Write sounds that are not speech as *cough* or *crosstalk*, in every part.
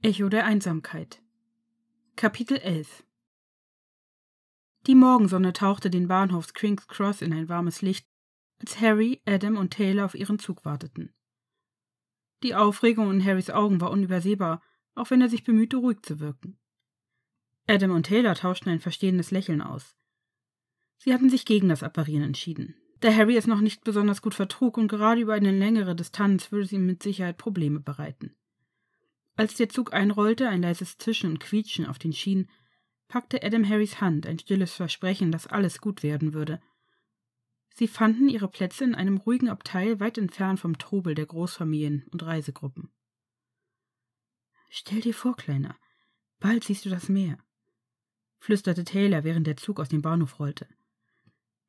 Echo der Einsamkeit Kapitel 11 Die Morgensonne tauchte den Bahnhof King's Cross in ein warmes Licht, als Harry, Adam und Taylor auf ihren Zug warteten. Die Aufregung in Harrys Augen war unübersehbar, auch wenn er sich bemühte, ruhig zu wirken. Adam und Taylor tauschten ein verstehendes Lächeln aus. Sie hatten sich gegen das Apparieren entschieden. Da Harry es noch nicht besonders gut vertrug und gerade über eine längere Distanz würde es ihm mit Sicherheit Probleme bereiten. Als der Zug einrollte, ein leises Zischen und Quietschen auf den Schienen, packte Adam Harrys Hand ein stilles Versprechen, dass alles gut werden würde. Sie fanden ihre Plätze in einem ruhigen Abteil weit entfernt vom Trubel der Großfamilien und Reisegruppen. Stell dir vor, Kleiner, bald siehst du das Meer, flüsterte Taylor, während der Zug aus dem Bahnhof rollte.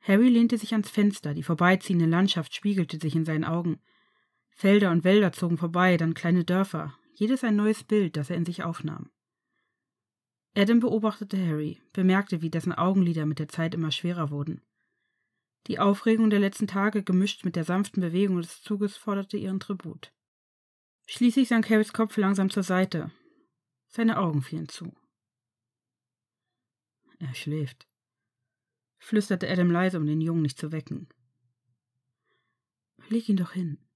Harry lehnte sich ans Fenster, die vorbeiziehende Landschaft spiegelte sich in seinen Augen. Felder und Wälder zogen vorbei, dann kleine Dörfer, jedes ein neues Bild, das er in sich aufnahm. Adam beobachtete Harry, bemerkte, wie dessen Augenlider mit der Zeit immer schwerer wurden. Die Aufregung der letzten Tage gemischt mit der sanften Bewegung des Zuges forderte ihren Tribut. Schließlich sank Harrys Kopf langsam zur Seite. Seine Augen fielen zu. Er schläft, flüsterte Adam leise, um den Jungen nicht zu wecken. Leg ihn doch hin,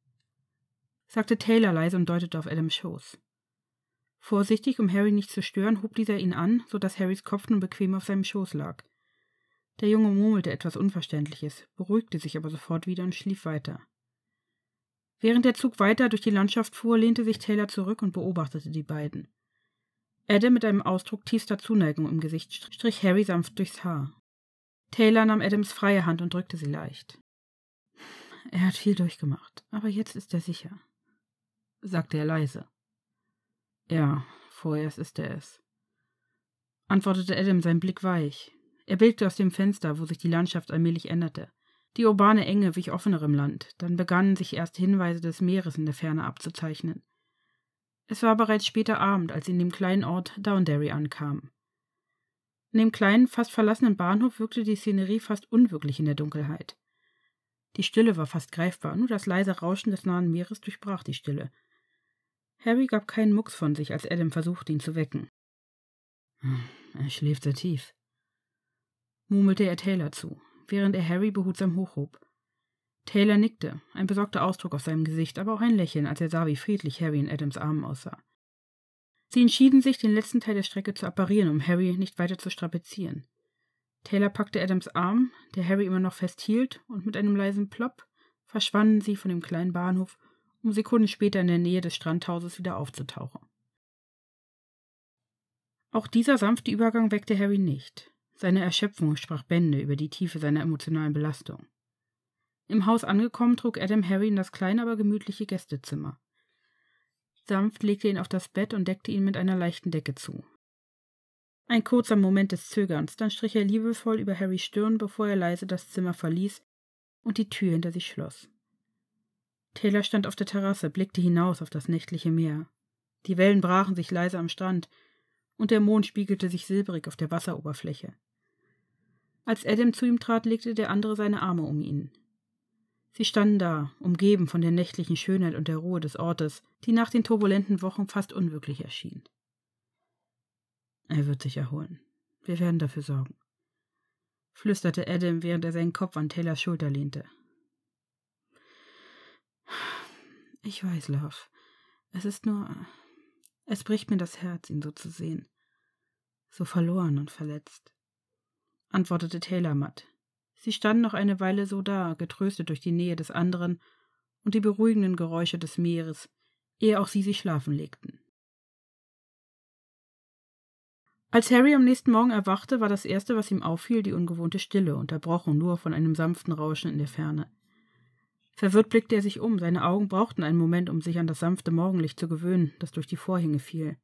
sagte Taylor leise und deutete auf Adams Schoß. Vorsichtig, um Harry nicht zu stören, hob dieser ihn an, so dass Harrys Kopf nun bequem auf seinem Schoß lag. Der Junge murmelte etwas Unverständliches, beruhigte sich aber sofort wieder und schlief weiter. Während der Zug weiter durch die Landschaft fuhr, lehnte sich Taylor zurück und beobachtete die beiden. Adam mit einem Ausdruck tiefster Zuneigung im Gesicht strich Harry sanft durchs Haar. Taylor nahm Adams freie Hand und drückte sie leicht. Er hat viel durchgemacht, aber jetzt ist er sicher sagte er leise. Ja, vorerst ist er es, antwortete Adam, sein Blick weich. Er blickte aus dem Fenster, wo sich die Landschaft allmählich änderte. Die urbane Enge wich offenerem Land, dann begannen sich erst Hinweise des Meeres in der Ferne abzuzeichnen. Es war bereits später Abend, als sie in dem kleinen Ort Downderry ankamen. In dem kleinen, fast verlassenen Bahnhof wirkte die Szenerie fast unwirklich in der Dunkelheit. Die Stille war fast greifbar, nur das leise Rauschen des nahen Meeres durchbrach die Stille, Harry gab keinen Mucks von sich, als Adam versuchte, ihn zu wecken. Er schläft sehr tief, murmelte er Taylor zu, während er Harry behutsam hochhob. Taylor nickte, ein besorgter Ausdruck auf seinem Gesicht, aber auch ein Lächeln, als er sah, wie friedlich Harry in Adams Armen aussah. Sie entschieden sich, den letzten Teil der Strecke zu apparieren, um Harry nicht weiter zu strapazieren. Taylor packte Adams Arm, der Harry immer noch festhielt, und mit einem leisen Plopp verschwanden sie von dem kleinen Bahnhof um Sekunden später in der Nähe des Strandhauses wieder aufzutauchen. Auch dieser sanfte Übergang weckte Harry nicht. Seine Erschöpfung sprach Bände über die Tiefe seiner emotionalen Belastung. Im Haus angekommen, trug Adam Harry in das kleine, aber gemütliche Gästezimmer. Sanft legte ihn auf das Bett und deckte ihn mit einer leichten Decke zu. Ein kurzer Moment des Zögerns, dann strich er liebevoll über Harrys Stirn, bevor er leise das Zimmer verließ und die Tür hinter sich schloss. Taylor stand auf der Terrasse, blickte hinaus auf das nächtliche Meer. Die Wellen brachen sich leise am Strand, und der Mond spiegelte sich silbrig auf der Wasseroberfläche. Als Adam zu ihm trat, legte der andere seine Arme um ihn. Sie standen da, umgeben von der nächtlichen Schönheit und der Ruhe des Ortes, die nach den turbulenten Wochen fast unwirklich erschien. Er wird sich erholen. Wir werden dafür sorgen, flüsterte Adam, während er seinen Kopf an Taylors Schulter lehnte. Ich weiß, Love. Es ist nur. Es bricht mir das Herz, ihn so zu sehen. So verloren und verletzt. Antwortete Taylor matt. Sie standen noch eine Weile so da, getröstet durch die Nähe des anderen und die beruhigenden Geräusche des Meeres, ehe auch sie sich schlafen legten. Als Harry am nächsten Morgen erwachte, war das Erste, was ihm auffiel, die ungewohnte Stille, unterbrochen nur von einem sanften Rauschen in der Ferne. Verwirrt blickte er sich um, seine Augen brauchten einen Moment, um sich an das sanfte Morgenlicht zu gewöhnen, das durch die Vorhänge fiel.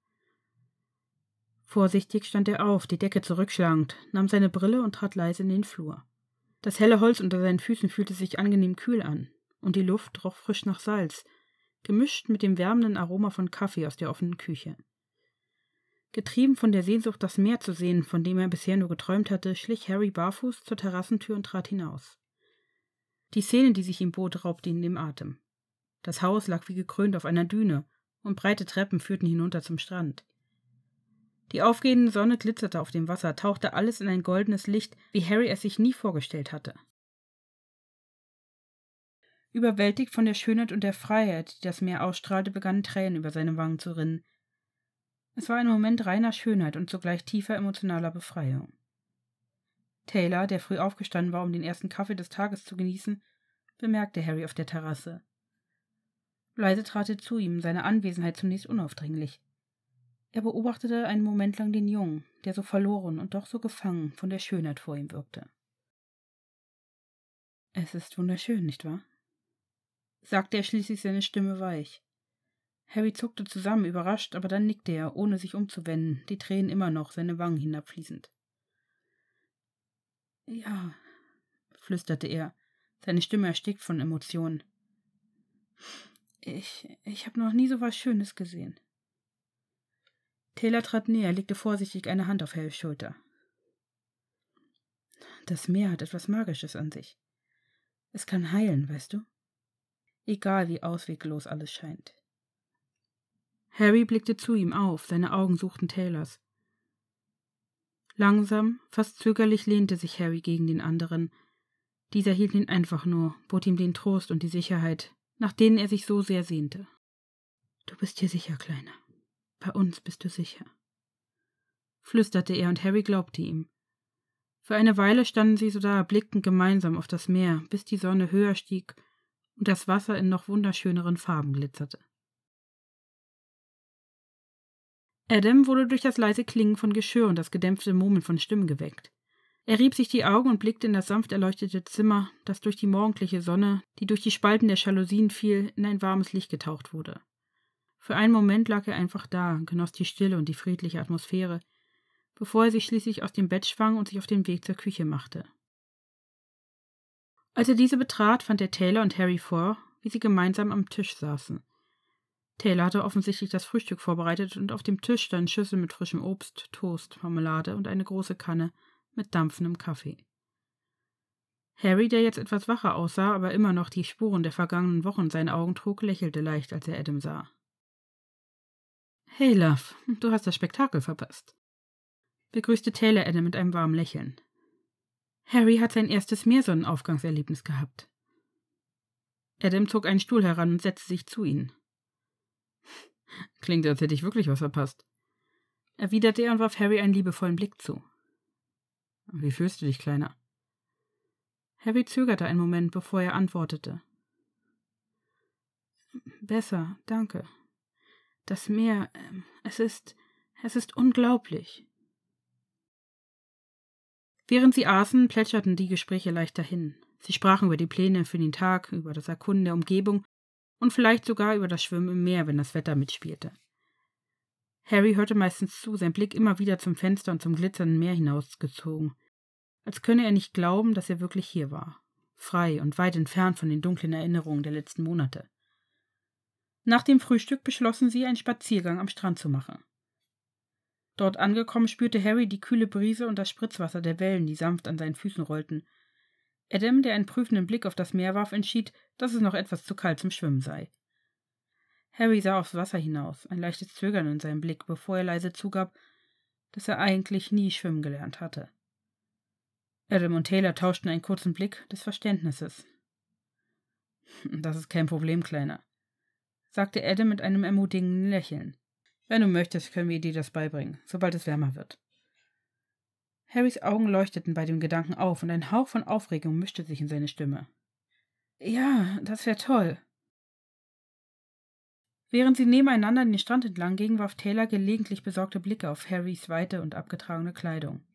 Vorsichtig stand er auf, die Decke zurückschlagend, nahm seine Brille und trat leise in den Flur. Das helle Holz unter seinen Füßen fühlte sich angenehm kühl an, und die Luft roch frisch nach Salz, gemischt mit dem wärmenden Aroma von Kaffee aus der offenen Küche. Getrieben von der Sehnsucht, das Meer zu sehen, von dem er bisher nur geträumt hatte, schlich Harry barfuß zur Terrassentür und trat hinaus. Die Szene, die sich ihm bot, raubte ihn dem Atem. Das Haus lag wie gekrönt auf einer Düne, und breite Treppen führten hinunter zum Strand. Die aufgehende Sonne glitzerte auf dem Wasser, tauchte alles in ein goldenes Licht, wie Harry es sich nie vorgestellt hatte. Überwältigt von der Schönheit und der Freiheit, die das Meer ausstrahlte, begannen Tränen über seine Wangen zu rinnen. Es war ein Moment reiner Schönheit und zugleich tiefer emotionaler Befreiung. Taylor, der früh aufgestanden war, um den ersten Kaffee des Tages zu genießen, bemerkte Harry auf der Terrasse. Leise trat er zu ihm, seine Anwesenheit zunächst unaufdringlich. Er beobachtete einen Moment lang den Jungen, der so verloren und doch so gefangen von der Schönheit vor ihm wirkte. Es ist wunderschön, nicht wahr? sagte er schließlich seine Stimme weich. Harry zuckte zusammen, überrascht, aber dann nickte er, ohne sich umzuwenden, die Tränen immer noch seine Wangen hinabfließend. Ja, flüsterte er, seine Stimme erstickt von Emotionen. Ich, ich habe noch nie so was Schönes gesehen. Taylor trat näher, legte vorsichtig eine Hand auf Hells Schulter. Das Meer hat etwas Magisches an sich. Es kann heilen, weißt du? Egal wie ausweglos alles scheint. Harry blickte zu ihm auf, seine Augen suchten Taylors. Langsam, fast zögerlich lehnte sich Harry gegen den anderen. Dieser hielt ihn einfach nur, bot ihm den Trost und die Sicherheit, nach denen er sich so sehr sehnte. Du bist hier sicher, Kleiner. Bei uns bist du sicher. Flüsterte er und Harry glaubte ihm. Für eine Weile standen sie so da, blickten gemeinsam auf das Meer, bis die Sonne höher stieg und das Wasser in noch wunderschöneren Farben glitzerte. Adam wurde durch das leise Klingen von Geschirr und das gedämpfte Murmeln von Stimmen geweckt. Er rieb sich die Augen und blickte in das sanft erleuchtete Zimmer, das durch die morgendliche Sonne, die durch die Spalten der Jalousien fiel, in ein warmes Licht getaucht wurde. Für einen Moment lag er einfach da, genoss die Stille und die friedliche Atmosphäre, bevor er sich schließlich aus dem Bett schwang und sich auf den Weg zur Küche machte. Als er diese betrat, fand er Taylor und Harry vor, wie sie gemeinsam am Tisch saßen. Taylor hatte offensichtlich das Frühstück vorbereitet und auf dem Tisch stand Schüssel mit frischem Obst, Toast, Marmelade und eine große Kanne mit dampfendem Kaffee. Harry, der jetzt etwas wacher aussah, aber immer noch die Spuren der vergangenen Wochen in seinen Augen trug, lächelte leicht, als er Adam sah. Hey, Love, du hast das Spektakel verpasst. Begrüßte Taylor Adam mit einem warmen Lächeln. Harry hat sein erstes Meersonnenaufgangserlebnis gehabt. Adam zog einen Stuhl heran und setzte sich zu ihnen. Klingt, als hätte ich wirklich was verpasst, erwiderte er und warf Harry einen liebevollen Blick zu. Wie fühlst du dich, Kleiner? Harry zögerte einen Moment, bevor er antwortete. Besser, danke. Das Meer, ähm, es ist, es ist unglaublich. Während sie aßen, plätscherten die Gespräche leicht dahin. Sie sprachen über die Pläne für den Tag, über das Erkunden der Umgebung und vielleicht sogar über das Schwimmen im Meer, wenn das Wetter mitspielte. Harry hörte meistens zu, sein Blick immer wieder zum Fenster und zum glitzernden Meer hinausgezogen, als könne er nicht glauben, dass er wirklich hier war, frei und weit entfernt von den dunklen Erinnerungen der letzten Monate. Nach dem Frühstück beschlossen sie, einen Spaziergang am Strand zu machen. Dort angekommen spürte Harry die kühle Brise und das Spritzwasser der Wellen, die sanft an seinen Füßen rollten, Adam, der einen prüfenden Blick auf das Meer warf, entschied, dass es noch etwas zu kalt zum Schwimmen sei. Harry sah aufs Wasser hinaus, ein leichtes Zögern in seinem Blick, bevor er leise zugab, dass er eigentlich nie schwimmen gelernt hatte. Adam und Taylor tauschten einen kurzen Blick des Verständnisses. *laughs* Das ist kein Problem, Kleiner, sagte Adam mit einem ermutigenden Lächeln. Wenn du möchtest, können wir dir das beibringen, sobald es wärmer wird. Harrys Augen leuchteten bei dem Gedanken auf und ein Hauch von Aufregung mischte sich in seine Stimme. Ja, das wäre toll. Während sie nebeneinander den Strand entlang gingen, warf Taylor gelegentlich besorgte Blicke auf Harrys weite und abgetragene Kleidung.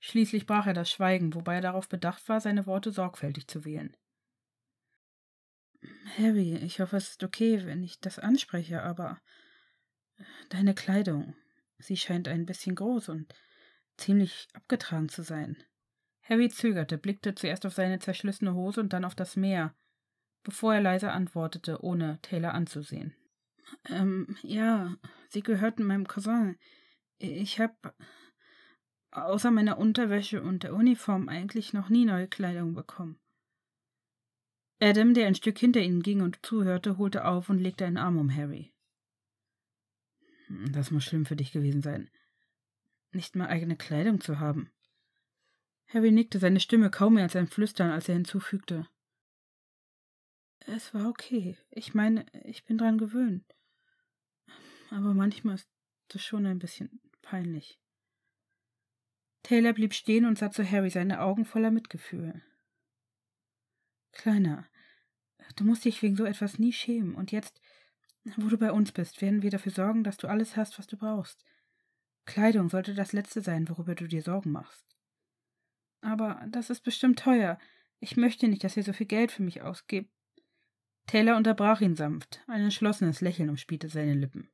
Schließlich brach er das Schweigen, wobei er darauf bedacht war, seine Worte sorgfältig zu wählen. Harry, ich hoffe, es ist okay, wenn ich das anspreche, aber deine Kleidung, sie scheint ein bisschen groß und ziemlich abgetragen zu sein. Harry zögerte, blickte zuerst auf seine zerschlissene Hose und dann auf das Meer, bevor er leise antwortete, ohne Taylor anzusehen. Ähm, ja, sie gehörten meinem Cousin. Ich hab außer meiner Unterwäsche und der Uniform eigentlich noch nie neue Kleidung bekommen. Adam, der ein Stück hinter ihnen ging und zuhörte, holte auf und legte einen Arm um Harry. Hm, das muss schlimm für dich gewesen sein nicht mal eigene Kleidung zu haben. Harry nickte seine Stimme kaum mehr als ein Flüstern, als er hinzufügte. Es war okay. Ich meine, ich bin dran gewöhnt. Aber manchmal ist das schon ein bisschen peinlich. Taylor blieb stehen und sah zu Harry, seine Augen voller Mitgefühl. Kleiner, du musst dich wegen so etwas nie schämen, und jetzt, wo du bei uns bist, werden wir dafür sorgen, dass du alles hast, was du brauchst. Kleidung sollte das Letzte sein, worüber du dir Sorgen machst. Aber das ist bestimmt teuer. Ich möchte nicht, dass ihr so viel Geld für mich ausgebt. Taylor unterbrach ihn sanft. Ein entschlossenes Lächeln umspielte seine Lippen.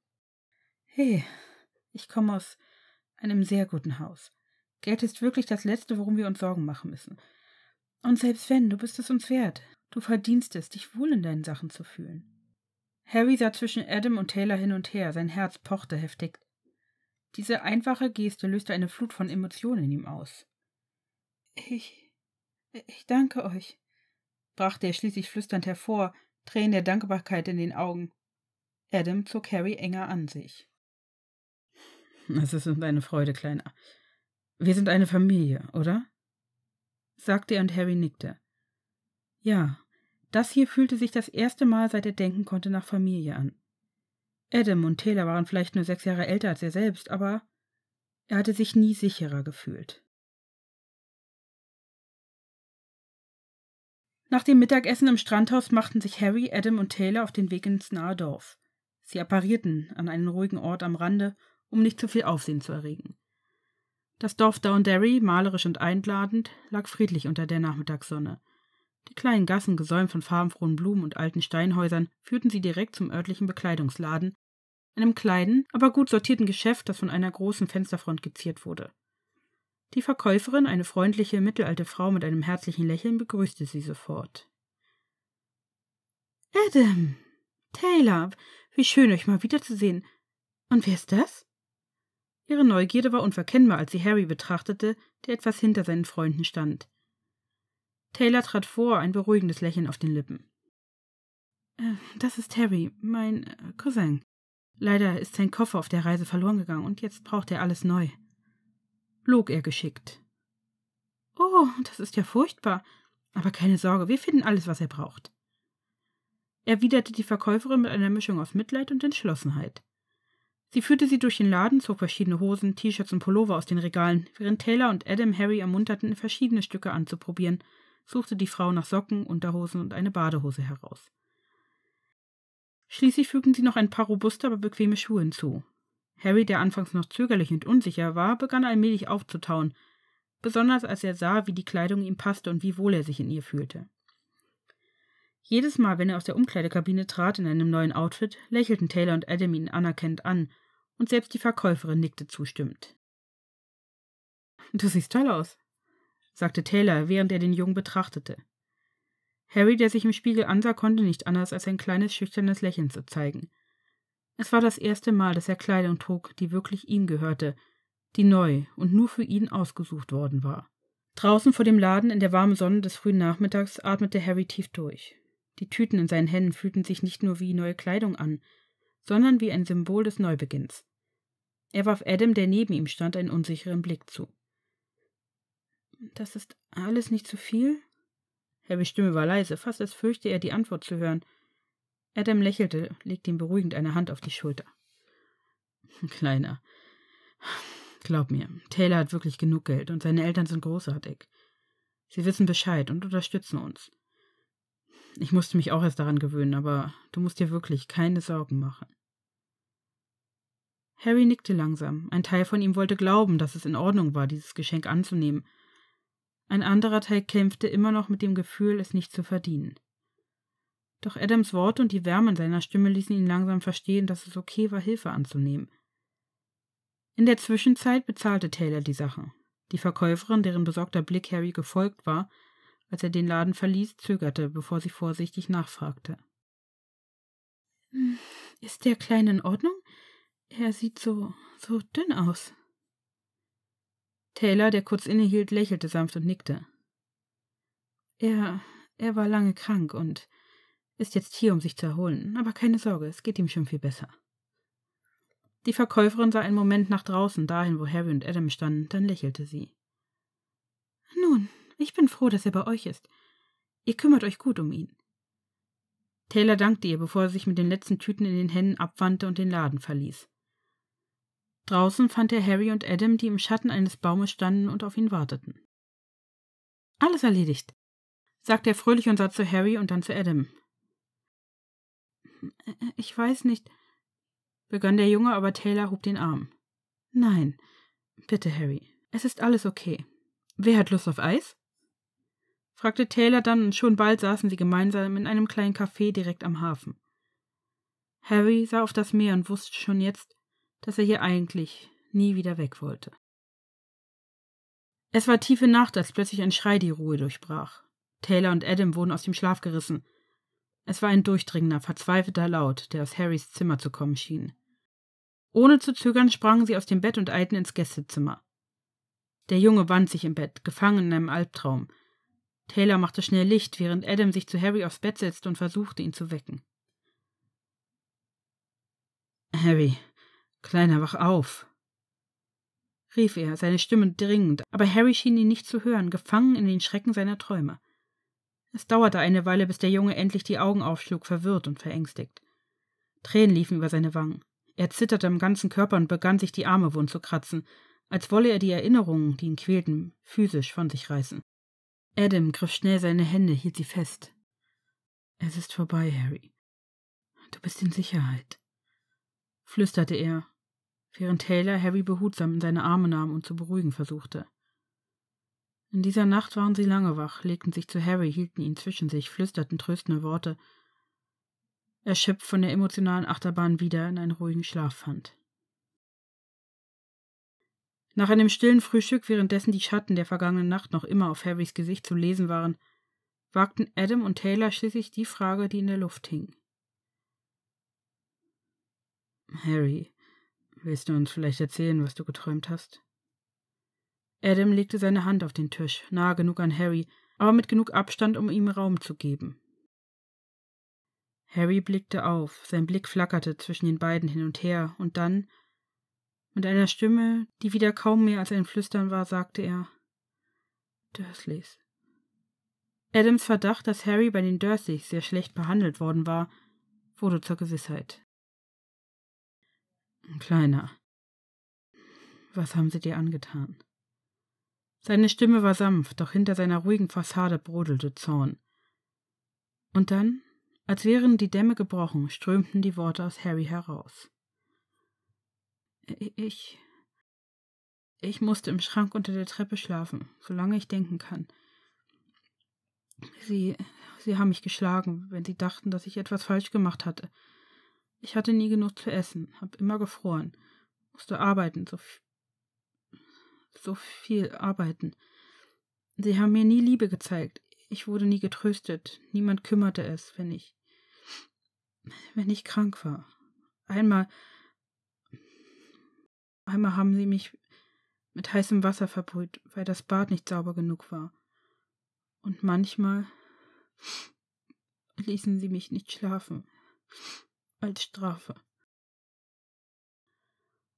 Hey, ich komme aus einem sehr guten Haus. Geld ist wirklich das Letzte, worum wir uns Sorgen machen müssen. Und selbst wenn, du bist es uns wert. Du verdienst es, dich wohl in deinen Sachen zu fühlen. Harry sah zwischen Adam und Taylor hin und her, sein Herz pochte heftig. Diese einfache Geste löste eine Flut von Emotionen in ihm aus. Ich. ich danke euch, brachte er schließlich flüsternd hervor, Tränen der Dankbarkeit in den Augen. Adam zog Harry enger an sich. Es ist uns eine Freude, Kleiner. Wir sind eine Familie, oder? sagte er und Harry nickte. Ja, das hier fühlte sich das erste Mal, seit er denken konnte, nach Familie an. Adam und Taylor waren vielleicht nur sechs Jahre älter als er selbst, aber er hatte sich nie sicherer gefühlt. Nach dem Mittagessen im Strandhaus machten sich Harry, Adam und Taylor auf den Weg ins nahe Dorf. Sie apparierten an einen ruhigen Ort am Rande, um nicht zu viel Aufsehen zu erregen. Das Dorf Downderry, malerisch und einladend, lag friedlich unter der Nachmittagssonne. Die kleinen Gassen, gesäumt von farbenfrohen Blumen und alten Steinhäusern, führten sie direkt zum örtlichen Bekleidungsladen, einem kleinen, aber gut sortierten Geschäft, das von einer großen Fensterfront geziert wurde. Die Verkäuferin, eine freundliche, mittelalte Frau mit einem herzlichen Lächeln, begrüßte sie sofort. Adam. Taylor. Wie schön, euch mal wiederzusehen. Und wer ist das? Ihre Neugierde war unverkennbar, als sie Harry betrachtete, der etwas hinter seinen Freunden stand. Taylor trat vor, ein beruhigendes Lächeln auf den Lippen. Äh, das ist Harry, mein äh, Cousin. Leider ist sein Koffer auf der Reise verloren gegangen und jetzt braucht er alles neu. Log er geschickt. Oh, das ist ja furchtbar. Aber keine Sorge, wir finden alles, was er braucht. Erwiderte die Verkäuferin mit einer Mischung aus Mitleid und Entschlossenheit. Sie führte sie durch den Laden, zog verschiedene Hosen, T-Shirts und Pullover aus den Regalen, während Taylor und Adam Harry ermunterten, verschiedene Stücke anzuprobieren, suchte die Frau nach Socken, Unterhosen und eine Badehose heraus. Schließlich fügten sie noch ein paar robuste, aber bequeme Schuhe hinzu. Harry, der anfangs noch zögerlich und unsicher war, begann allmählich aufzutauen, besonders als er sah, wie die Kleidung ihm passte und wie wohl er sich in ihr fühlte. Jedes Mal, wenn er aus der Umkleidekabine trat in einem neuen Outfit, lächelten Taylor und Adam ihn anerkennend an, und selbst die Verkäuferin nickte zustimmend. Du siehst toll aus, sagte Taylor, während er den Jungen betrachtete. Harry, der sich im Spiegel ansah, konnte nicht anders, als ein kleines, schüchternes Lächeln zu zeigen. Es war das erste Mal, dass er Kleidung trug, die wirklich ihm gehörte, die neu und nur für ihn ausgesucht worden war. Draußen vor dem Laden in der warmen Sonne des frühen Nachmittags atmete Harry tief durch. Die Tüten in seinen Händen fühlten sich nicht nur wie neue Kleidung an, sondern wie ein Symbol des Neubeginns. Er warf Adam, der neben ihm stand, einen unsicheren Blick zu. Das ist alles nicht zu viel? Herbys Stimme war leise, fast als fürchte er, die Antwort zu hören. Adam lächelte, legte ihm beruhigend eine Hand auf die Schulter. *laughs* Kleiner. Glaub mir, Taylor hat wirklich genug Geld und seine Eltern sind großartig. Sie wissen Bescheid und unterstützen uns. Ich musste mich auch erst daran gewöhnen, aber du musst dir wirklich keine Sorgen machen. Harry nickte langsam. Ein Teil von ihm wollte glauben, dass es in Ordnung war, dieses Geschenk anzunehmen, ein anderer Teil kämpfte immer noch mit dem Gefühl, es nicht zu verdienen. Doch Adams Worte und die Wärme in seiner Stimme ließen ihn langsam verstehen, dass es okay war, Hilfe anzunehmen. In der Zwischenzeit bezahlte Taylor die Sachen. Die Verkäuferin, deren besorgter Blick Harry gefolgt war, als er den Laden verließ, zögerte, bevor sie vorsichtig nachfragte. Hm, ist der Kleine in Ordnung? Er sieht so, so dünn aus. Taylor, der kurz innehielt, lächelte sanft und nickte. Er, er war lange krank und ist jetzt hier, um sich zu erholen, aber keine Sorge, es geht ihm schon viel besser. Die Verkäuferin sah einen Moment nach draußen, dahin, wo Harry und Adam standen, dann lächelte sie. Nun, ich bin froh, dass er bei euch ist. Ihr kümmert euch gut um ihn. Taylor dankte ihr, bevor er sich mit den letzten Tüten in den Händen abwandte und den Laden verließ. Draußen fand er Harry und Adam, die im Schatten eines Baumes standen und auf ihn warteten. Alles erledigt, sagte er fröhlich und sah zu Harry und dann zu Adam. Ich weiß nicht, begann der Junge, aber Taylor hob den Arm. Nein, bitte, Harry, es ist alles okay. Wer hat Lust auf Eis? fragte Taylor dann, und schon bald saßen sie gemeinsam in einem kleinen Café direkt am Hafen. Harry sah auf das Meer und wusste schon jetzt, dass er hier eigentlich nie wieder weg wollte. Es war tiefe Nacht, als plötzlich ein Schrei die Ruhe durchbrach. Taylor und Adam wurden aus dem Schlaf gerissen. Es war ein durchdringender, verzweifelter Laut, der aus Harrys Zimmer zu kommen schien. Ohne zu zögern sprangen sie aus dem Bett und eilten ins Gästezimmer. Der Junge wand sich im Bett, gefangen in einem Albtraum. Taylor machte schnell Licht, während Adam sich zu Harry aufs Bett setzte und versuchte, ihn zu wecken. Harry, Kleiner, wach auf! rief er, seine Stimme dringend, aber Harry schien ihn nicht zu hören, gefangen in den Schrecken seiner Träume. Es dauerte eine Weile, bis der Junge endlich die Augen aufschlug, verwirrt und verängstigt. Tränen liefen über seine Wangen. Er zitterte am ganzen Körper und begann sich die Arme wund zu kratzen, als wolle er die Erinnerungen, die ihn quälten, physisch von sich reißen. Adam griff schnell seine Hände, hielt sie fest. Es ist vorbei, Harry. Du bist in Sicherheit, flüsterte er während Taylor Harry behutsam in seine Arme nahm und zu beruhigen versuchte. In dieser Nacht waren sie lange wach, legten sich zu Harry, hielten ihn zwischen sich, flüsterten tröstende Worte. Erschöpft von der emotionalen Achterbahn wieder in einen ruhigen Schlaf fand. Nach einem stillen Frühstück, währenddessen die Schatten der vergangenen Nacht noch immer auf Harrys Gesicht zu lesen waren, wagten Adam und Taylor schließlich die Frage, die in der Luft hing. Harry, Willst du uns vielleicht erzählen, was du geträumt hast? Adam legte seine Hand auf den Tisch, nahe genug an Harry, aber mit genug Abstand, um ihm Raum zu geben. Harry blickte auf, sein Blick flackerte zwischen den beiden hin und her, und dann, mit einer Stimme, die wieder kaum mehr als ein Flüstern war, sagte er Dursleys. Adams Verdacht, dass Harry bei den Dursleys sehr schlecht behandelt worden war, wurde zur Gewissheit. Kleiner. Was haben sie dir angetan? Seine Stimme war sanft, doch hinter seiner ruhigen Fassade brodelte Zorn. Und dann, als wären die Dämme gebrochen, strömten die Worte aus Harry heraus. Ich. Ich musste im Schrank unter der Treppe schlafen, solange ich denken kann. Sie. Sie haben mich geschlagen, wenn sie dachten, dass ich etwas falsch gemacht hatte. Ich hatte nie genug zu essen, hab immer gefroren, musste arbeiten, so, so viel arbeiten. Sie haben mir nie Liebe gezeigt. Ich wurde nie getröstet. Niemand kümmerte es, wenn ich wenn ich krank war. Einmal einmal haben sie mich mit heißem Wasser verbrüht, weil das Bad nicht sauber genug war. Und manchmal ließen sie mich nicht schlafen als Strafe.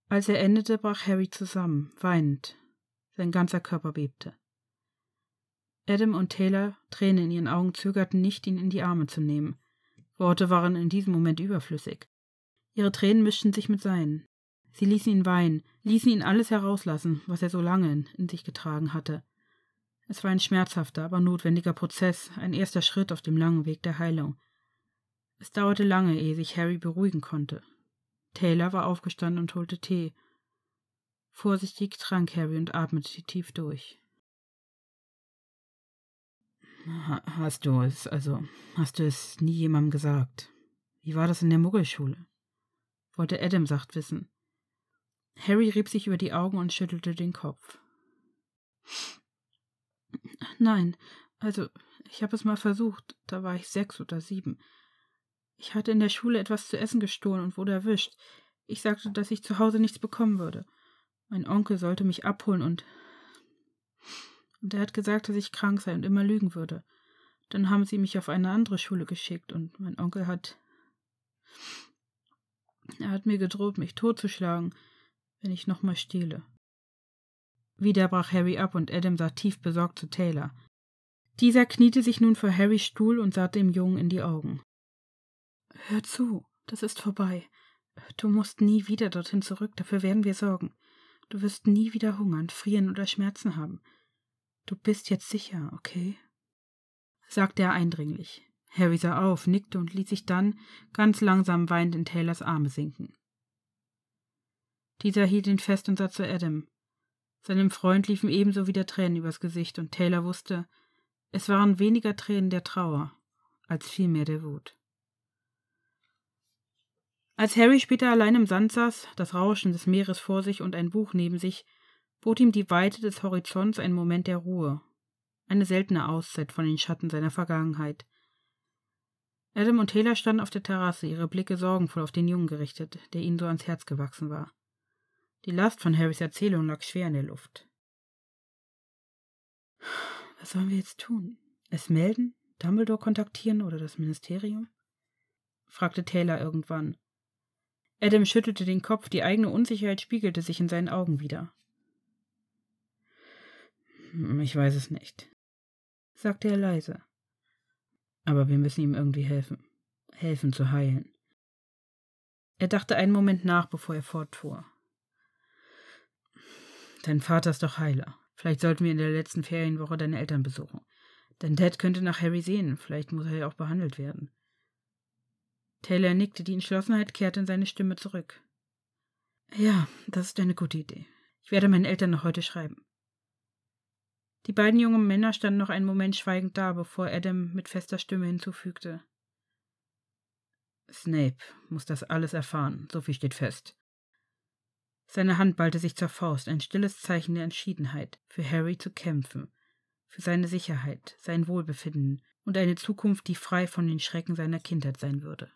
Als er endete, brach Harry zusammen, weinend. Sein ganzer Körper bebte. Adam und Taylor, Tränen in ihren Augen, zögerten nicht, ihn in die Arme zu nehmen. Worte waren in diesem Moment überflüssig. Ihre Tränen mischten sich mit seinen. Sie ließen ihn weinen, ließen ihn alles herauslassen, was er so lange in sich getragen hatte. Es war ein schmerzhafter, aber notwendiger Prozess, ein erster Schritt auf dem langen Weg der Heilung. Es dauerte lange, ehe sich Harry beruhigen konnte. Taylor war aufgestanden und holte Tee. Vorsichtig trank Harry und atmete tief durch. Hast du es, also, hast du es nie jemandem gesagt? Wie war das in der Muggelschule? wollte Adam sacht wissen. Harry rieb sich über die Augen und schüttelte den Kopf. Nein, also, ich habe es mal versucht, da war ich sechs oder sieben. Ich hatte in der Schule etwas zu essen gestohlen und wurde erwischt. Ich sagte, dass ich zu Hause nichts bekommen würde. Mein Onkel sollte mich abholen und. Und er hat gesagt, dass ich krank sei und immer lügen würde. Dann haben sie mich auf eine andere Schule geschickt und mein Onkel hat. Er hat mir gedroht, mich totzuschlagen, wenn ich nochmal stehle. Wieder brach Harry ab und Adam sah tief besorgt zu Taylor. Dieser kniete sich nun vor Harrys Stuhl und sah dem Jungen in die Augen. Hör zu, das ist vorbei. Du musst nie wieder dorthin zurück, dafür werden wir sorgen. Du wirst nie wieder hungern, frieren oder Schmerzen haben. Du bist jetzt sicher, okay? sagte er eindringlich. Harry sah auf, nickte und ließ sich dann ganz langsam weinend in Taylors Arme sinken. Dieser hielt ihn fest und sah zu Adam. Seinem Freund liefen ebenso wieder Tränen übers Gesicht, und Taylor wusste, es waren weniger Tränen der Trauer als vielmehr der Wut. Als Harry später allein im Sand saß, das Rauschen des Meeres vor sich und ein Buch neben sich, bot ihm die Weite des Horizonts einen Moment der Ruhe, eine seltene Auszeit von den Schatten seiner Vergangenheit. Adam und Taylor standen auf der Terrasse, ihre Blicke sorgenvoll auf den Jungen gerichtet, der ihnen so ans Herz gewachsen war. Die Last von Harrys Erzählung lag schwer in der Luft. Was sollen wir jetzt tun? Es melden? Dumbledore kontaktieren oder das Ministerium? fragte Taylor irgendwann. Adam schüttelte den Kopf, die eigene Unsicherheit spiegelte sich in seinen Augen wieder. Hm, ich weiß es nicht, sagte er leise. Aber wir müssen ihm irgendwie helfen. Helfen zu heilen. Er dachte einen Moment nach, bevor er fortfuhr. Dein Vater ist doch Heiler. Vielleicht sollten wir in der letzten Ferienwoche deine Eltern besuchen. Dein Dad könnte nach Harry sehen. Vielleicht muss er ja auch behandelt werden. Taylor nickte, die Entschlossenheit kehrte in seine Stimme zurück. Ja, das ist eine gute Idee. Ich werde meinen Eltern noch heute schreiben. Die beiden jungen Männer standen noch einen Moment schweigend da, bevor Adam mit fester Stimme hinzufügte. Snape muss das alles erfahren, so viel steht fest. Seine Hand ballte sich zur Faust, ein stilles Zeichen der Entschiedenheit, für Harry zu kämpfen, für seine Sicherheit, sein Wohlbefinden und eine Zukunft, die frei von den Schrecken seiner Kindheit sein würde.